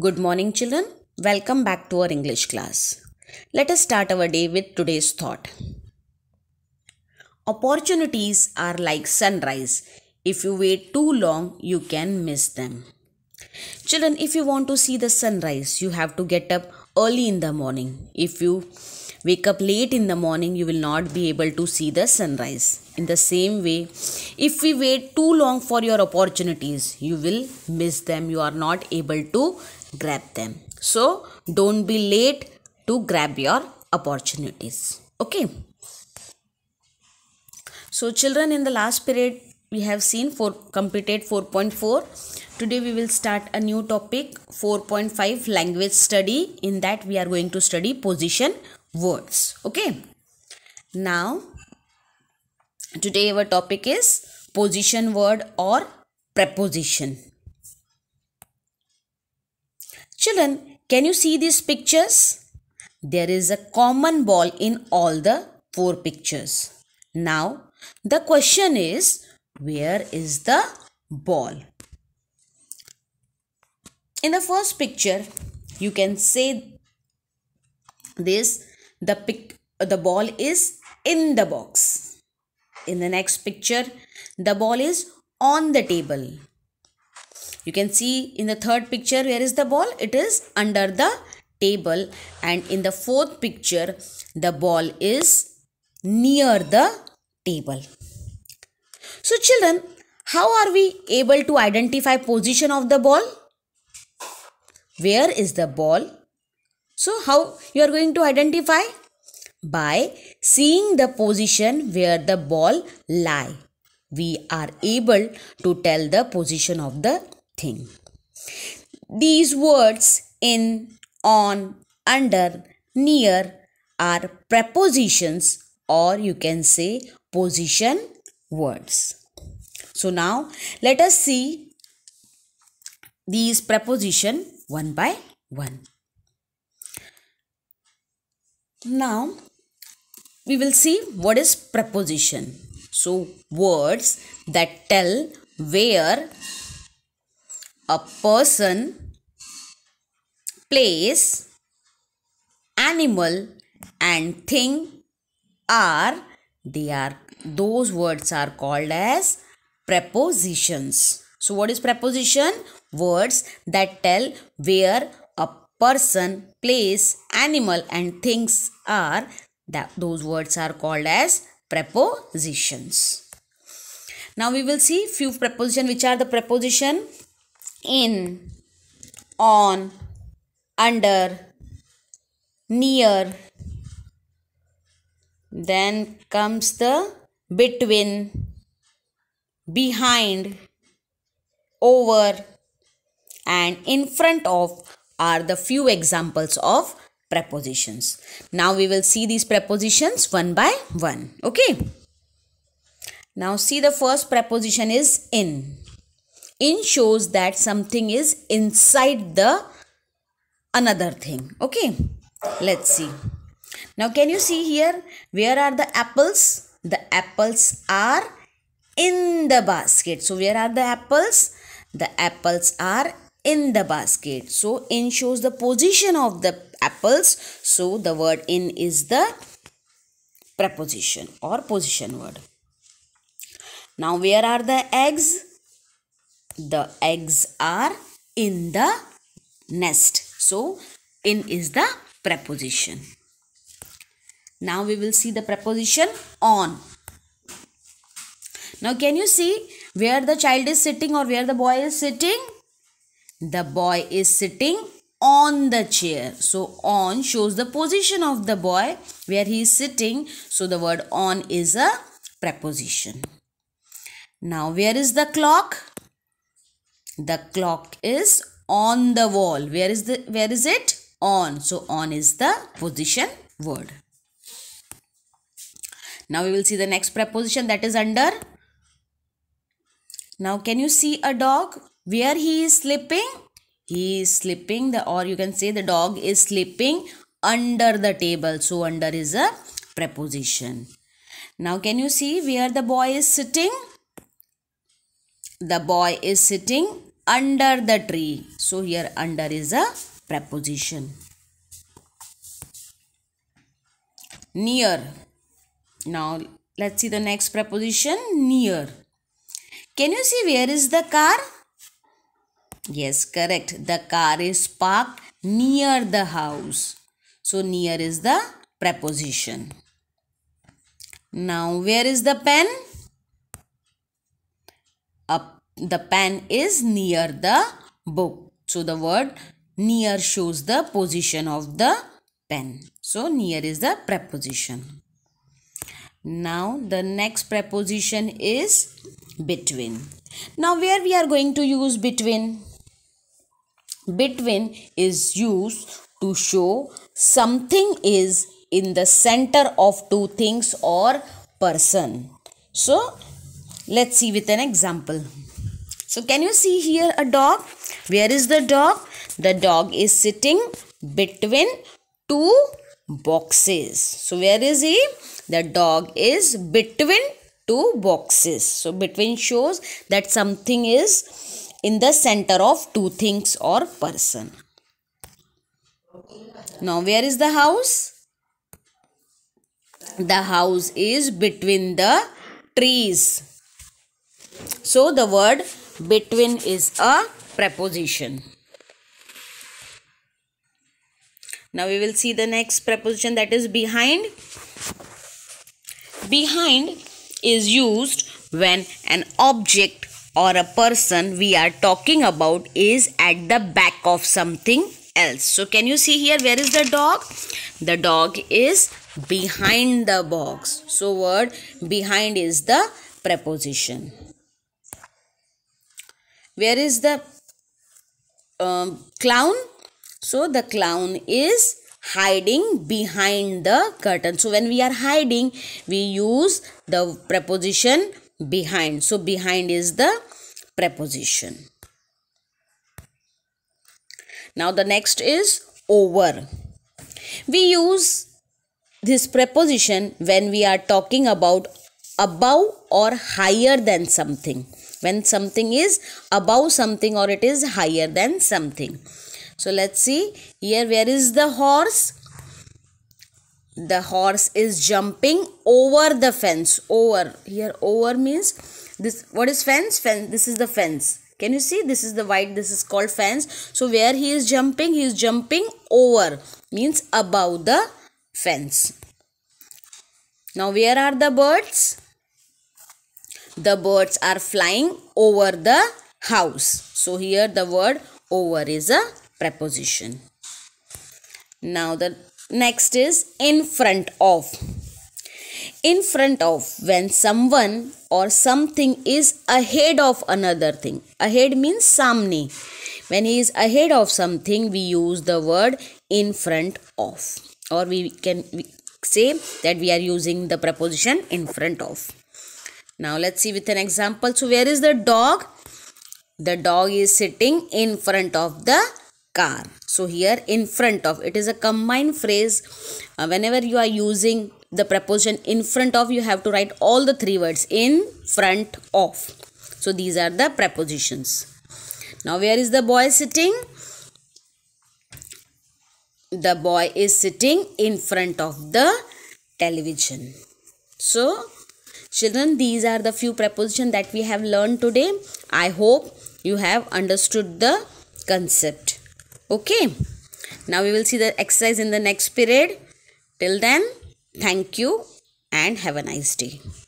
Good morning, children. Welcome back to our English class. Let us start our day with today's thought. Opportunities are like sunrise. If you wait too long, you can miss them. Children, if you want to see the sunrise, you have to get up early in the morning. If you wake up late in the morning, you will not be able to see the sunrise. In the same way, if we wait too long for your opportunities, you will miss them. You are not able to grab them so don't be late to grab your opportunities okay so children in the last period we have seen for completed 4.4 today we will start a new topic 4.5 language study in that we are going to study position words okay now today our topic is position word or preposition Children, can you see these pictures? There is a common ball in all the four pictures. Now, the question is, where is the ball? In the first picture, you can say this, the, pic, the ball is in the box. In the next picture, the ball is on the table. You can see in the third picture where is the ball? It is under the table and in the fourth picture the ball is near the table. So children, how are we able to identify position of the ball? Where is the ball? So how you are going to identify? By seeing the position where the ball lie. We are able to tell the position of the thing. These words in, on, under, near are prepositions or you can say position words. So now let us see these preposition one by one. Now we will see what is preposition. So words that tell where a person, place, animal and thing are they are those words are called as prepositions. So what is preposition? Words that tell where a person, place, animal and things are that those words are called as prepositions. Now we will see few preposition which are the preposition in, on, under, near. Then comes the between, behind, over, and in front of are the few examples of prepositions. Now we will see these prepositions one by one. Okay. Now see the first preposition is in in shows that something is inside the another thing okay let's see now can you see here where are the apples the apples are in the basket so where are the apples the apples are in the basket so in shows the position of the apples so the word in is the preposition or position word now where are the eggs the eggs are in the nest. So, in is the preposition. Now we will see the preposition on. Now can you see where the child is sitting or where the boy is sitting? The boy is sitting on the chair. So on shows the position of the boy where he is sitting. So the word on is a preposition. Now where is the clock? The clock is on the wall. Where is the where is it? On. So on is the position word. Now we will see the next preposition that is under. Now can you see a dog? Where he is sleeping? He is sleeping the or you can say the dog is sleeping under the table. So under is a preposition. Now can you see where the boy is sitting? The boy is sitting under the tree. So here under is a preposition. Near. Now let's see the next preposition. Near. Can you see where is the car? Yes, correct. The car is parked near the house. So near is the preposition. Now where is the pen? the pen is near the book. So the word near shows the position of the pen. So near is the preposition. Now the next preposition is between. Now where we are going to use between? Between is used to show something is in the center of two things or person. So Let's see with an example. So can you see here a dog? Where is the dog? The dog is sitting between two boxes. So where is he? The dog is between two boxes. So between shows that something is in the center of two things or person. Now where is the house? The house is between the trees. So the word between is a preposition. Now we will see the next preposition that is behind. Behind is used when an object or a person we are talking about is at the back of something else. So can you see here where is the dog? The dog is behind the box. So word behind is the preposition where is the um, clown so the clown is hiding behind the curtain so when we are hiding we use the preposition behind so behind is the preposition now the next is over we use this preposition when we are talking about above or higher than something when something is above something or it is higher than something. So let's see here where is the horse? The horse is jumping over the fence. Over here over means this what is fence? Fence this is the fence. Can you see this is the white this is called fence. So where he is jumping he is jumping over means above the fence. Now where are the birds? The birds are flying over the house. So here the word over is a preposition. Now the next is in front of. In front of when someone or something is ahead of another thing. Ahead means samne. When he is ahead of something we use the word in front of or we can say that we are using the preposition in front of. Now let's see with an example. So where is the dog? The dog is sitting in front of the car. So here in front of it is a combined phrase. Uh, whenever you are using the preposition in front of you have to write all the three words in front of. So these are the prepositions. Now where is the boy sitting? The boy is sitting in front of the television. So Children, these are the few prepositions that we have learned today. I hope you have understood the concept. Okay. Now we will see the exercise in the next period. Till then, thank you and have a nice day.